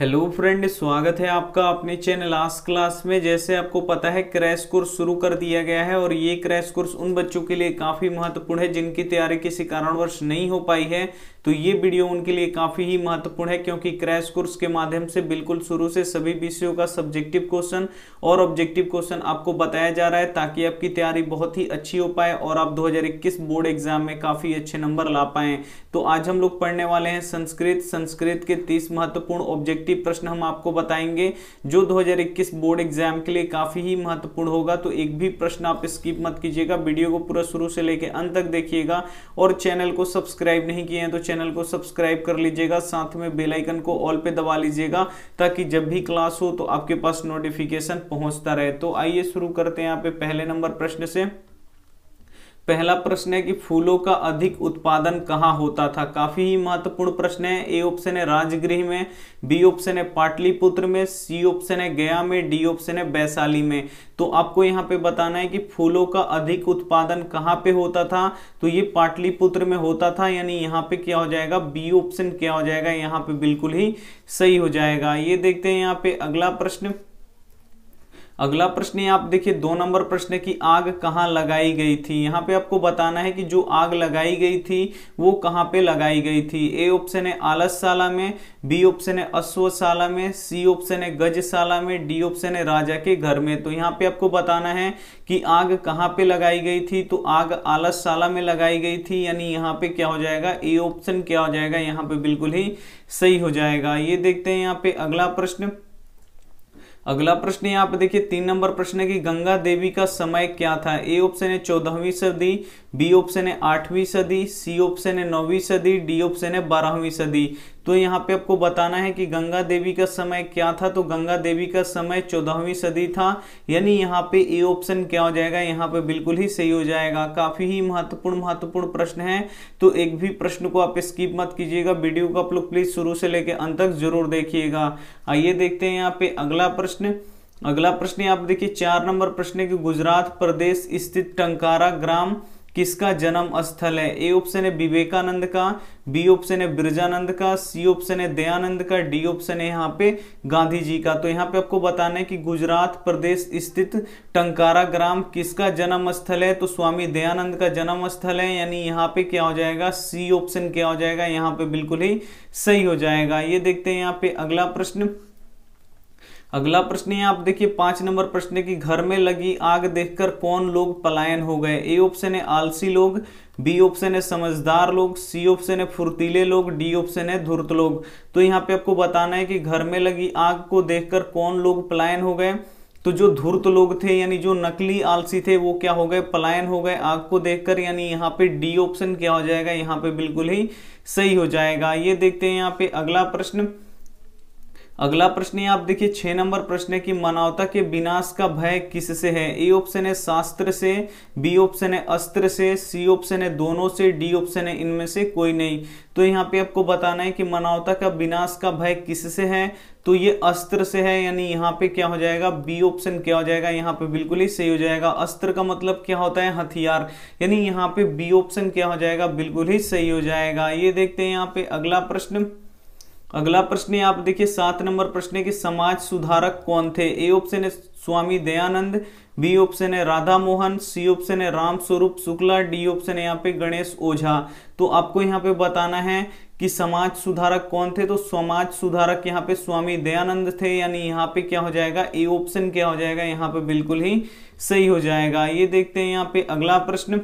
hello friend स्वागत है आपका अपने चैनल लास्ट क्लास में जैसे आपको पता है क्रैश कोर्स शुरू कर दिया गया है और ये क्रैश कोर्स उन बच्चों के लिए काफ़ी महत्वपूर्ण है जिनकी तैयारी किसी कारणवश नहीं हो पाई है तो ये वीडियो उनके लिए काफ़ी ही महत्वपूर्ण है क्योंकि क्रैश कोर्स के माध्यम से बिल्कुल शुरू से सभी विषयों का सब्जेक्टिव क्वेश्चन और ऑब्जेक्टिव क्वेश्चन आपको बताया जा रहा है ताकि आपकी तैयारी बहुत ही अच्छी हो पाए और आप 2021 बोर्ड एग्जाम में काफ़ी अच्छे नंबर ला पाए तो आज हम लोग पढ़ने वाले हैं संस्कृत संस्कृत के तीस महत्वपूर्ण ऑब्जेक्टिव प्रश्न हम आपको बताएंगे जो दो बोर्ड एग्जाम के लिए काफ़ी ही महत्वपूर्ण होगा तो एक भी प्रश्न आप स्कीप मत कीजिएगा वीडियो को पूरा शुरू से लेकर अंत तक देखिएगा और चैनल को सब्सक्राइब नहीं किए हैं तो चैनल चैनल को सब्सक्राइब कर लीजिएगा साथ में बेल आइकन को ऑल पे दबा लीजिएगा ताकि जब भी क्लास हो तो आपके पास नोटिफिकेशन पहुंचता रहे तो आइए शुरू करते हैं यहाँ पे पहले नंबर प्रश्न से पहला प्रश्न है कि फूलों का अधिक उत्पादन कहाँ होता था काफी ही महत्वपूर्ण प्रश्न है ए ऑप्शन है राजगृह में बी ऑप्शन है पाटलिपुत्र में सी ऑप्शन है गया में डी ऑप्शन है वैशाली में तो आपको यहाँ पे बताना है कि फूलों का अधिक उत्पादन कहाँ पे होता था तो ये पाटलिपुत्र में होता था यानी यहाँ पे क्या हो जाएगा बी ऑप्शन क्या हो जाएगा यहाँ पे बिल्कुल ही सही हो जाएगा ये देखते हैं यहाँ पे अगला प्रश्न अगला प्रश्न आप देखिए दो नंबर प्रश्न की आग कहाँ लगाई गई थी यहाँ पे आपको बताना है कि जो आग लगाई गई थी वो कहाँ पे लगाई गई थी ए ऑप्शन है आलसशाला में बी ऑप्शन है अश्वशाला में सी ऑप्शन है गजशाला में डी ऑप्शन है राजा के घर में तो यहाँ पे आपको बताना है कि आग कहाँ पे लगाई गई थी तो आग आलसशाला में लगाई गई थी यानी यहाँ पे क्या हो जाएगा ए ऑप्शन क्या हो जाएगा यहाँ पे बिल्कुल ही सही हो जाएगा ये देखते हैं यहाँ पे अगला प्रश्न अगला प्रश्न यहाँ पे देखिए तीन नंबर प्रश्न है कि गंगा देवी का समय क्या था ए ऑप्शन है चौदहवीं सदी बी ऑप्शन है आठवीं सदी सी ऑप्शन है नौवीं सदी डी ऑप्शन है बारहवीं सदी तो यहाँ पे आपको बताना है कि गंगा देवी का समय क्या था तो गंगा देवी का समय चौदहवीं सदी था यानी यहाँ पे ए ऑप्शन क्या हो जाएगा यहाँ पे बिल्कुल ही सही हो जाएगा काफी ही महत्वपूर्ण महत्वपूर्ण प्रश्न है तो एक भी प्रश्न को आप स्कीप मत कीजिएगा वीडियो को आप लोग प्लीज शुरू से लेकर अंत तक जरूर देखिएगा आइए देखते हैं यहाँ पे अगला प्रश्न अगला प्रश्न आप देखिए चार नंबर प्रश्न है कि गुजरात प्रदेश स्थित टंकारा ग्राम किसका जन्म स्थल है ए ऑप्शन है विवेकानंद का बी ऑप्शन है ब्रजानंद का सी ऑप्शन है दयानंद का डी ऑप्शन है यहाँ पे गांधी जी का तो यहाँ पे आपको बताना है कि गुजरात प्रदेश स्थित टंकारा ग्राम किसका जन्म स्थल है तो स्वामी दयानंद का जन्म स्थल है यानी यहाँ पे क्या हो जाएगा सी ऑप्शन क्या हो जाएगा यहाँ पे बिल्कुल ही सही हो जाएगा ये देखते हैं यहाँ पे अगला प्रश्न अगला प्रश्न है आप देखिए पांच नंबर प्रश्न की घर में लगी आग देखकर कौन लोग पलायन हो गए ए ऑप्शन है आलसी लोग बी ऑप्शन है समझदार लोग सी ऑप्शन है फुर्तीले लोग डी ऑप्शन है धूर्त लोग तो यहाँ पे आपको बताना है कि घर में लगी आग को देखकर कौन लोग पलायन हो गए तो जो धूर्त लोग थे यानी जो नकली आलसी थे वो क्या हो गए पलायन हो गए आग को देखकर यानी यहाँ पे डी ऑप्शन क्या हो जाएगा यहाँ पे बिल्कुल ही सही हो जाएगा ये देखते हैं यहाँ पे अगला प्रश्न अगला प्रश्न है आप देखिए छह नंबर प्रश्न है कि मानवता के विनाश का भय किससे है ए ऑप्शन है शास्त्र से बी ऑप्शन है अस्त्र से सी ऑप्शन है दोनों से डी ऑप्शन है इनमें से कोई नहीं तो यहाँ पे आपको बताना है कि मानवता का विनाश का भय किससे है तो ये अस्त्र से है यानी यहाँ पे क्या हो जाएगा बी ऑप्शन क्या हो जाएगा यहाँ पे बिल्कुल ही सही हो जाएगा अस्त्र का मतलब क्या होता है हथियार यानी यहाँ पे बी ऑप्शन क्या हो जाएगा बिल्कुल ही सही हो जाएगा ये देखते हैं यहाँ पे अगला प्रश्न अगला प्रश्न है आप देखिए सात नंबर प्रश्न है कि समाज सुधारक कौन थे ए ऑप्शन है स्वामी दयानंद बी ऑप्शन है राधा मोहन सी ऑप्शन है राम स्वरूप शुक्ला डी ऑप्शन है यहाँ पे गणेश ओझा तो आपको यहाँ पे बताना है कि समाज सुधारक कौन थे तो समाज सुधारक यहाँ पे स्वामी दयानंद थे यानी यहाँ पे क्या हो जाएगा ए ऑप्शन क्या हो जाएगा यहाँ पे बिल्कुल ही सही हो जाएगा ये देखते हैं यहाँ पे अगला प्रश्न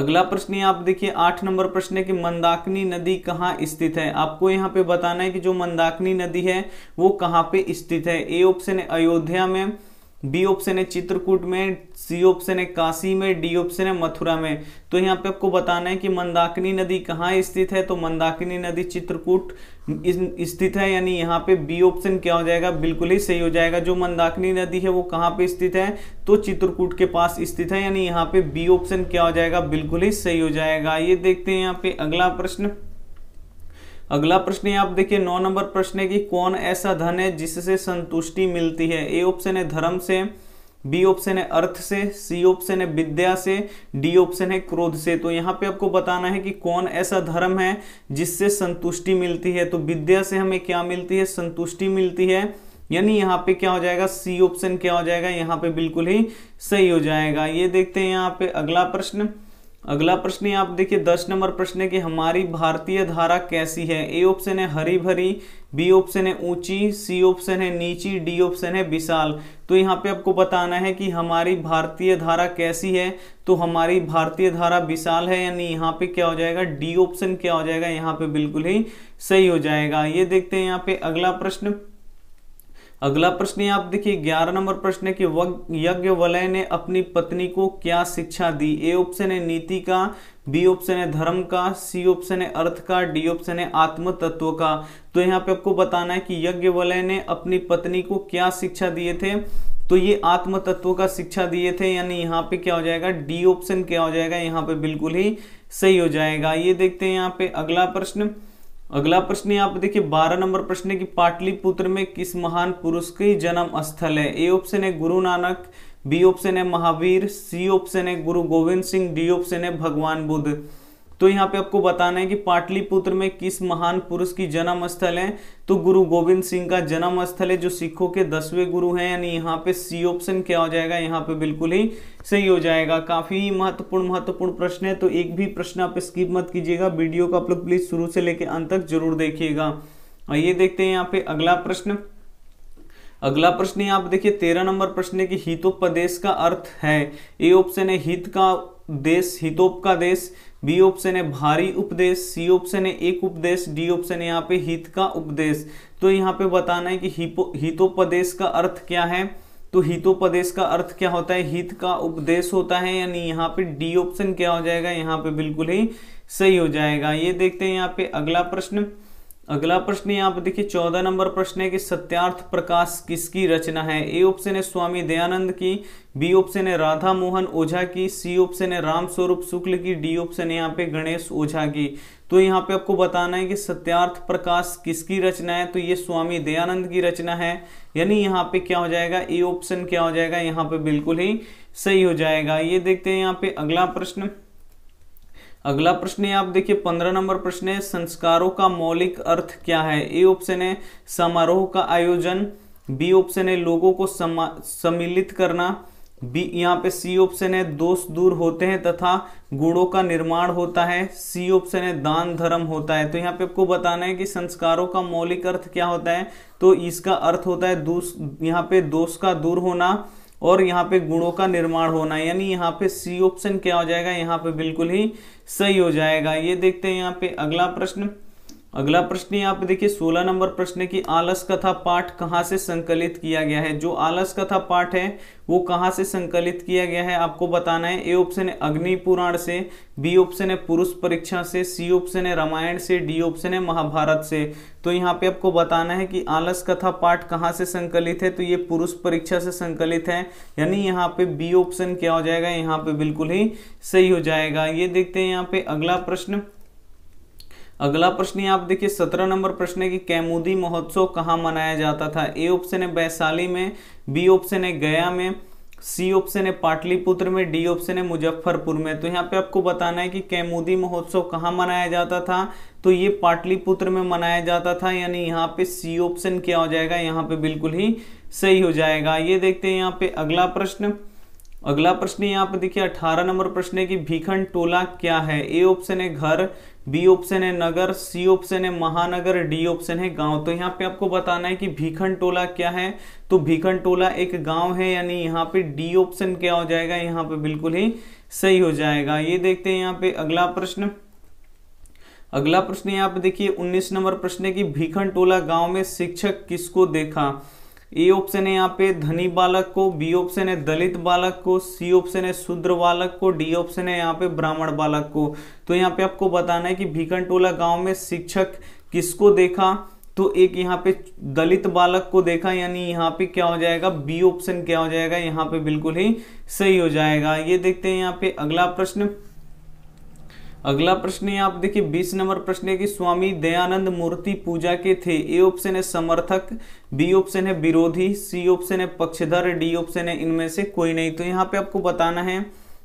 अगला प्रश्न आप देखिए आठ नंबर प्रश्न है कि मंदाकिनी नदी कहाँ स्थित है आपको यहाँ पे बताना है कि जो मंदाकिनी नदी है वो कहाँ पे स्थित है ए ऑप्शन है अयोध्या में बी ऑप्शन है चित्रकूट में सी ऑप्शन है काशी में डी ऑप्शन है मथुरा में तो यहाँ पे आपको बताना है कि मंदाकिनी नदी कहाँ स्थित है तो मंदाकिनी नदी चित्रकूट स्थित है यानी यहाँ पे बी ऑप्शन क्या हो जाएगा बिल्कुल ही सही हो जाएगा जो मंदाकिनी नदी है वो कहाँ पे स्थित है तो चित्रकूट के पास स्थित है यानी यहाँ पे बी ऑप्शन क्या हो जाएगा बिल्कुल ही सही हो जाएगा ये देखते हैं यहाँ पे अगला प्रश्न अगला प्रश्न है आप देखिए नौ नंबर प्रश्न है कि कौन ऐसा धन है जिससे संतुष्टि मिलती है ए ऑप्शन है धर्म से बी ऑप्शन है अर्थ से सी ऑप्शन है विद्या से डी ऑप्शन है क्रोध से तो यहाँ पे आपको बताना है कि कौन ऐसा धर्म है जिससे संतुष्टि मिलती है तो विद्या से हमें क्या मिलती है संतुष्टि मिलती है यानी यहाँ पे क्या हो जाएगा सी ऑप्शन क्या हो जाएगा यहाँ पे बिल्कुल ही सही हो जाएगा ये देखते हैं यहाँ पे अगला प्रश्न अगला प्रश्न है आप देखिए दस नंबर प्रश्न है कि हमारी भारतीय धारा कैसी है ए ऑप्शन है हरी भरी बी ऑप्शन है ऊंची सी ऑप्शन है नीची डी ऑप्शन है विशाल तो यहाँ पे आपको बताना है कि हमारी भारतीय धारा कैसी है तो हमारी भारतीय धारा विशाल है यानी यहाँ पे क्या हो जाएगा डी ऑप्शन क्या हो जाएगा यहाँ पे बिल्कुल ही सही हो जाएगा ये देखते हैं यहाँ पे अगला प्रश्न अगला प्रश्न आप देखिए ग्यारह नंबर प्रश्न है कि यज्ञ वलय ने अपनी पत्नी को क्या शिक्षा दी ए ऑप्शन है नीति का बी ऑप्शन है धर्म का सी ऑप्शन है अर्थ का डी ऑप्शन है आत्म तत्व का तो यहाँ पे आपको बताना है कि यज्ञ वलय ने अपनी पत्नी को क्या शिक्षा दिए थे तो ये आत्म तत्व का शिक्षा दिए थे यानी यहाँ पे क्या हो जाएगा डी ऑप्शन क्या हो जाएगा यहाँ पे बिल्कुल ही सही हो जाएगा ये देखते हैं यहाँ पे अगला प्रश्न अगला प्रश्न है आप देखिए बारह नंबर प्रश्न है कि पाटलिपुत्र में किस महान पुरुष की जन्म स्थल है ए ऑप्शन है गुरु नानक बी ऑप्शन है महावीर सी ऑप्शन है गुरु गोविंद सिंह डी ऑप्शन है भगवान बुद्ध तो यहाँ पे आपको बताना है कि पाटलिपुत्र में किस महान पुरुष की जन्म स्थल है तो गुरु गोविंद सिंह का जन्म स्थल है जो सिखों के दसवें गुरु हैं यानी यहाँ पे सी ऑप्शन क्या हो जाएगा यहाँ पे बिल्कुल ही सही हो जाएगा काफी महत्वपूर्ण महत्वपूर्ण प्रश्न है तो एक भी प्रश्न आप स्कीप मत कीजिएगा वीडियो को आप लोग प्लीज शुरू से लेकर अंत तक जरूर देखिएगा और ये देखते हैं यहाँ पे अगला प्रश्न अगला प्रश्न आप देखिए तेरह नंबर प्रश्न है कि हितोपदेश का अर्थ है ए ऑप्शन है हित का देश हितोप का देश बी ऑप्शन है भारी उपदेश सी ऑप्शन है एक उपदेश डी ऑप्शन है यहाँ पे हित का उपदेश तो यहाँ पे बताना है कि हितोपदेश का अर्थ क्या है तो हितोपदेश का अर्थ क्या होता है हित का उपदेश होता है यानी यहाँ पे डी ऑप्शन क्या हो जाएगा यहाँ पे बिल्कुल ही सही हो जाएगा ये देखते हैं यहाँ पे अगला प्रश्न अगला प्रश्न यहाँ पर देखिए चौदह नंबर प्रश्न है कि सत्यार्थ प्रकाश किसकी रचना है ए ऑप्शन है स्वामी दयानंद की बी ऑप्शन है राधा मोहन ओझा की सी ऑप्शन है राम स्वरूप शुक्ल की डी ऑप्शन है यहाँ पे गणेश ओझा की तो यहाँ पे आपको बताना है कि सत्यार्थ प्रकाश किसकी रचना है तो ये स्वामी दयानंद की रचना है यानी यहाँ पे क्या हो जाएगा ए ऑप्शन क्या हो जाएगा यहाँ पे बिल्कुल ही सही हो जाएगा ये देखते हैं यहाँ पे अगला प्रश्न अगला प्रश्न है आप देखिए पंद्रह नंबर प्रश्न है संस्कारों का मौलिक अर्थ क्या है ए ऑप्शन है समारोह का आयोजन बी ऑप्शन है लोगों को सम्मिलित करना बी यहाँ पे सी ऑप्शन है दोष दूर होते हैं तथा गुणों का निर्माण होता है सी ऑप्शन है दान धर्म होता है तो यहाँ पे आपको बताना है कि संस्कारों का मौलिक अर्थ क्या होता है तो इसका अर्थ होता है दोष यहाँ पे दोष का दूर होना और यहाँ पे गुणों का निर्माण होना यानी यहाँ पे सी ऑप्शन क्या हो जाएगा यहाँ पे बिल्कुल ही सही हो जाएगा ये देखते हैं यहाँ पे अगला प्रश्न अगला प्रश्न यहाँ पे देखिए 16 नंबर प्रश्न है कि आलस कथा पाठ कहाँ से संकलित किया गया है जो आलस कथा पाठ है वो कहाँ से संकलित किया गया है आपको बताना है ए ऑप्शन है अग्नि पुराण से बी ऑप्शन है पुरुष परीक्षा से सी ऑप्शन है रामायण से डी ऑप्शन है महाभारत से तो यहाँ पे आपको बताना है कि आलस कथा पाठ कहाँ से संकलित है तो ये पुरुष परीक्षा से संकलित है यानी यहाँ पे बी ऑप्शन क्या हो जाएगा यहाँ पे बिल्कुल ही सही हो जाएगा ये देखते हैं यहाँ पे अगला प्रश्न अगला प्रश्न आप देखिए सत्रह नंबर प्रश्न है कि कैमुदी महोत्सव कहाँ मनाया जाता था ए ऑप्शन है वैशाली में बी ऑप्शन है गया में सी ऑप्शन है पाटलिपुत्र में डी ऑप्शन है मुजफ्फरपुर में तो यहाँ पे आपको बताना है कि कैमुदी महोत्सव कहाँ मनाया जाता था तो ये पाटलिपुत्र में मनाया जाता था यानी यहाँ पे सी ऑप्शन क्या हो जाएगा यहाँ पे बिल्कुल ही सही हो जाएगा ये देखते हैं यहाँ पे अगला प्रश्न अगला प्रश्न यहाँ पे देखिए अठारह नंबर प्रश्न है कि भीखंड टोला क्या है ए ऑप्शन है घर बी ऑप्शन है नगर सी ऑप्शन है महानगर डी ऑप्शन है गांव तो यहाँ पे आपको बताना है कि भीखंड टोला क्या है तो भीखन टोला एक गांव है यानी यहाँ पे डी ऑप्शन क्या हो जाएगा यहाँ पे बिल्कुल ही सही हो जाएगा ये देखते हैं यहाँ पे अगला प्रश्न अगला प्रश्न यहाँ पे देखिए उन्नीस नंबर प्रश्न है कि भीखंड टोला गांव में शिक्षक किसको देखा ए ऑप्शन है यहाँ पे धनी बालक को बी ऑप्शन है दलित बालक को सी ऑप्शन है शूद्र बालक को डी ऑप्शन है यहाँ पे ब्राह्मण बालक को तो यहाँ पे आपको बताना है कि टोला गाँव में शिक्षक किसको देखा तो एक यहाँ पे दलित बालक को देखा यानी यहाँ पे क्या हो जाएगा बी ऑप्शन क्या हो जाएगा यहाँ पे बिल्कुल ही सही हो जाएगा ये देखते हैं यहाँ पे अगला प्रश्न अगला प्रश्न है आप देखिए बीस नंबर प्रश्न है कि स्वामी दयानंद मूर्ति पूजा के थे ए ऑप्शन है समर्थक बी ऑप्शन है विरोधी सी ऑप्शन है पक्षधर डी ऑप्शन है इनमें से कोई नहीं तो यहाँ पे आपको बताना है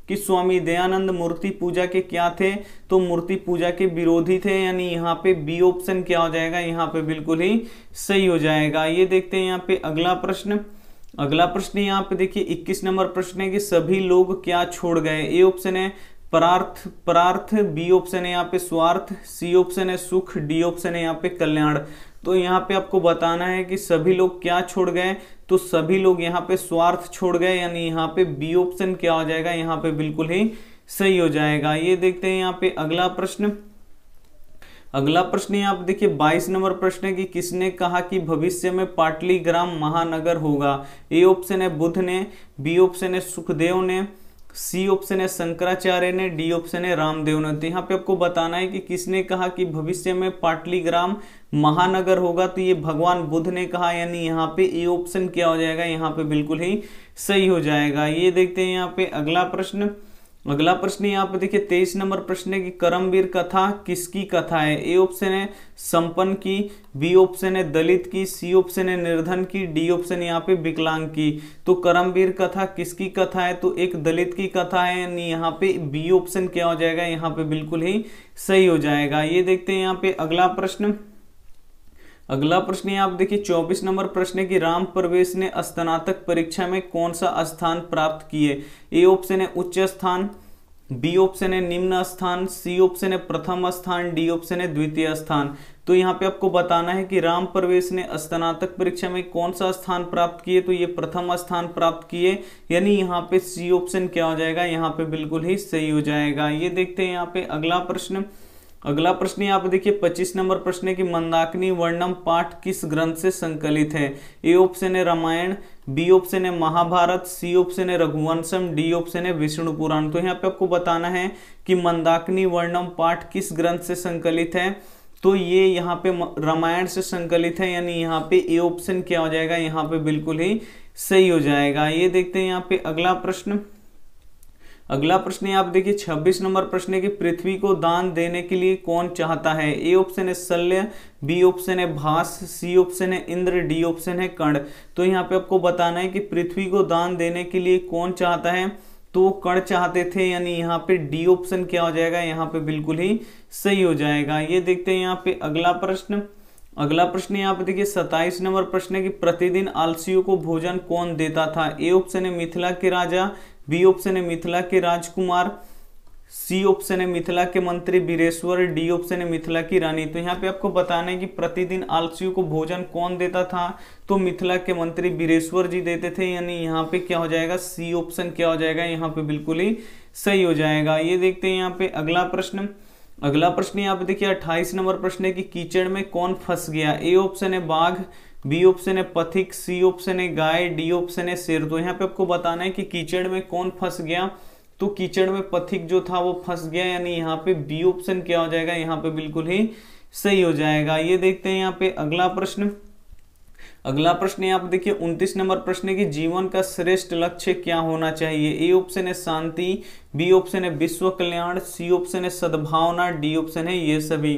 कि स्वामी दयानंद मूर्ति पूजा के क्या थे तो मूर्ति पूजा के विरोधी थे यानी यहाँ पे बी ऑप्शन क्या हो जाएगा यहाँ पे बिल्कुल ही सही हो जाएगा ये देखते हैं यहाँ पे अगला प्रश्न अगला प्रश्न यहाँ पे देखिए 21 नंबर प्रश्न है कि सभी लोग क्या छोड़ गए ए ऑप्शन है परार्थ परार्थ बी ऑप्शन है यहाँ पे स्वार्थ सी ऑप्शन है सुख डी ऑप्शन है यहाँ पे कल्याण तो यहाँ पे आपको बताना है कि सभी लोग क्या छोड़ गए तो सभी लोग यहाँ पे स्वार्थ छोड़ गए यानी यहाँ पे बी ऑप्शन क्या हो जाएगा यहाँ पे बिल्कुल ही सही हो जाएगा ये देखते हैं यहाँ पे अगला प्रश्न अगला प्रश्न यहाँ आप देखिए 22 नंबर प्रश्न है कि किसने कहा कि भविष्य में पाटली ग्राम महानगर होगा ए ऑप्शन है बुद्ध ने बी ऑप्शन है सुखदेव ने सी ऑप्शन है शंकराचार्य ने डी ऑप्शन है रामदेव ने तो यहाँ पे आपको बताना है कि किसने कहा कि भविष्य में पाटली ग्राम महानगर होगा तो ये भगवान बुद्ध ने कहा यानी यहाँ पे ए ऑप्शन क्या हो जाएगा यहाँ पे बिल्कुल ही सही हो जाएगा ये देखते हैं यहाँ पे अगला प्रश्न अगला प्रश्न यहाँ पे देखिए तेईस नंबर प्रश्न है कि करमवीर कथा किसकी कथा है ए ऑप्शन है संपन्न की बी ऑप्शन है दलित की सी ऑप्शन है निर्धन की डी ऑप्शन यहाँ पे विकलांग की तो करमवीर कथा किसकी कथा है तो एक दलित की कथा है यानी यहाँ पे बी ऑप्शन क्या हो जाएगा यहाँ पे बिल्कुल ही सही हो जाएगा ये देखते हैं यहाँ पे अगला प्रश्न अगला प्रश्न है आप देखिए 24 नंबर प्रश्न है कि राम प्रवेश ने स्नातक परीक्षा में कौन सा स्थान प्राप्त किए ए ऑप्शन है उच्च स्थान बी ऑप्शन है निम्न स्थान सी ऑप्शन है प्रथम स्थान डी ऑप्शन है द्वितीय स्थान तो यहाँ पे आपको बताना है कि राम प्रवेश ने स्नातक परीक्षा में कौन सा स्थान प्राप्त किए तो ये प्रथम स्थान प्राप्त किए यानी यहाँ पे सी ऑप्शन क्या हो जाएगा यहाँ पे बिल्कुल ही सही हो जाएगा ये देखते हैं यहाँ पे अगला प्रश्न अगला प्रश्न यहाँ पे देखिए 25 नंबर प्रश्न है कि मंदाकिनी वर्णम पाठ किस ग्रंथ से संकलित है ए ऑप्शन है रामायण बी ऑप्शन है महाभारत सी ऑप्शन है रघुवंशम डी ऑप्शन है विष्णु पुराण तो यहाँ पे आपको बताना है कि मंदाकिनी वर्णम पाठ किस ग्रंथ से संकलित है तो ये यहाँ पे रामायण से संकलित है यानी यहाँ पे ए ऑप्शन क्या हो जाएगा यहाँ पे बिल्कुल ही सही हो जाएगा ये देखते हैं यहाँ पे अगला प्रश्न अगला प्रश्न है आप देखिए 26 नंबर प्रश्न है कि पृथ्वी को दान देने के लिए कौन चाहता है ए ऑप्शन है शल्य बी ऑप्शन है भास सी ऑप्शन है इंद्र डी ऑप्शन है कर्ण तो यहाँ पे आपको बताना है कि पृथ्वी को दान देने के लिए कौन चाहता है तो कण चाहते थे यानी यहाँ पे डी ऑप्शन क्या हो जाएगा यहाँ पे बिल्कुल ही सही हो जाएगा ये देखते हैं यहाँ पे अगला प्रश्न अगला प्रश्न यहाँ पे देखिए सत्ताईस नंबर प्रश्न है कि प्रतिदिन आलसियों को भोजन कौन देता था ए ऑप्शन है मिथिला के राजा बी ऑप्शन है मिथिला के राजकुमार सी ऑप्शन है मिथिला के मंत्री बीरेश्वर डी ऑप्शन है मिथिला की रानी तो यहाँ पे आपको बताना है कि प्रतिदिन आलसियों को भोजन कौन देता था तो मिथिला के मंत्री बीरेश्वर जी देते थे यानी यहाँ पे क्या हो जाएगा सी ऑप्शन क्या हो जाएगा यहाँ पे बिल्कुल ही सही हो जाएगा ये देखते हैं यहाँ पे अगला प्रश्न अगला प्रश्न यहाँ पे देखिए अट्ठाईस नंबर प्रश्न है कि कीचड़ में कौन फंस गया ए ऑप्शन है बाघ बी ऑप्शन है पथिक सी ऑप्शन है गाय डी ऑप्शन है शेर तो यहाँ पे आपको बताना है कि कीचड़ में कौन फंस गया तो कीचड़ में पथिक जो था वो फंस गया यानी यहाँ पे बी ऑप्शन क्या हो जाएगा यहाँ पे बिल्कुल ही सही हो जाएगा ये देखते हैं यहाँ पे अगला प्रश्न अगला प्रश्न यहाँ पर देखिए उन्तीस नंबर प्रश्न है कि जीवन का श्रेष्ठ लक्ष्य क्या होना चाहिए ए ऑप्शन है शांति बी ऑप्शन है विश्व कल्याण सी ऑप्शन है सद्भावना डी ऑप्शन है ये सभी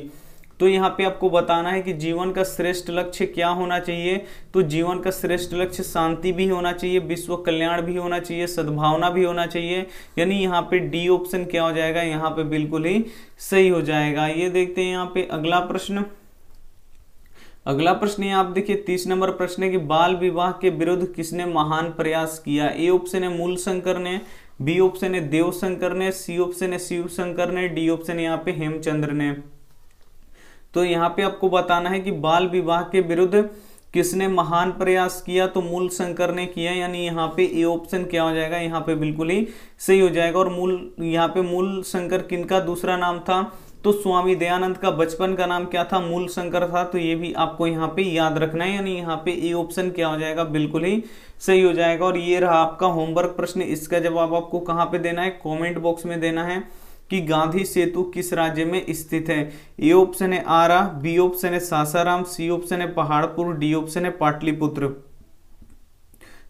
तो यहाँ पे आपको बताना है कि जीवन का श्रेष्ठ लक्ष्य क्या होना चाहिए तो जीवन का श्रेष्ठ लक्ष्य शांति भी होना चाहिए विश्व कल्याण भी होना चाहिए सद्भावना भी होना चाहिए यानी यहाँ पे डी ऑप्शन क्या हो जाएगा यहाँ पे बिल्कुल ही सही हो जाएगा ये देखते हैं यहाँ पे अगला प्रश्न अगला प्रश्न है आप देखिए तीस नंबर प्रश्न है कि बाल विवाह के विरुद्ध किसने महान प्रयास किया ए ऑप्शन है मूल शंकर ने बी ऑप्शन है देव शंकर ने सी ऑप्शन है शिव शंकर ने डी ऑप्शन यहाँ पे हेमचंद्र ने तो यहाँ पे आपको बताना है कि बाल विवाह के विरुद्ध किसने महान प्रयास किया तो मूल शंकर ने किया यानी यहाँ पे ए ऑप्शन क्या हो जाएगा यहाँ पे बिल्कुल ही सही हो जाएगा और मूल यहाँ पे मूल शंकर किनका दूसरा नाम था तो स्वामी दयानंद का बचपन का नाम क्या था मूल शंकर था तो ये भी आपको यहाँ पे याद रखना है यानी यहाँ पे ए ऑप्शन क्या हो जाएगा बिल्कुल ही सही हो जाएगा और ये रहा आपका होमवर्क प्रश्न इसका जवाब आपको कहाँ पे देना है कमेंट बॉक्स में देना है कि गांधी सेतु किस राज्य में स्थित है ए ऑप्शन है आरा बी ऑप्शन है सासाराम सी ऑप्शन है पहाड़पुर डी ऑप्शन है पाटलिपुत्र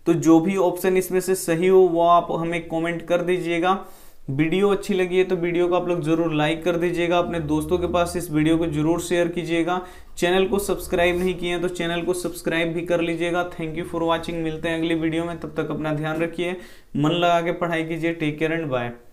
तो जो भी ऑप्शन इसमें से सही हो वो आप हमें कॉमेंट कर दीजिएगा वीडियो अच्छी लगी है तो वीडियो को आप लोग जरूर लाइक कर दीजिएगा अपने दोस्तों के पास इस वीडियो को जरूर शेयर कीजिएगा चैनल को सब्सक्राइब नहीं किए हैं तो चैनल को सब्सक्राइब भी कर लीजिएगा थैंक यू फॉर वॉचिंग मिलते हैं अगली वीडियो में तब तक अपना ध्यान रखिए मन लगा के पढ़ाई कीजिए टेक केयर एंड बाय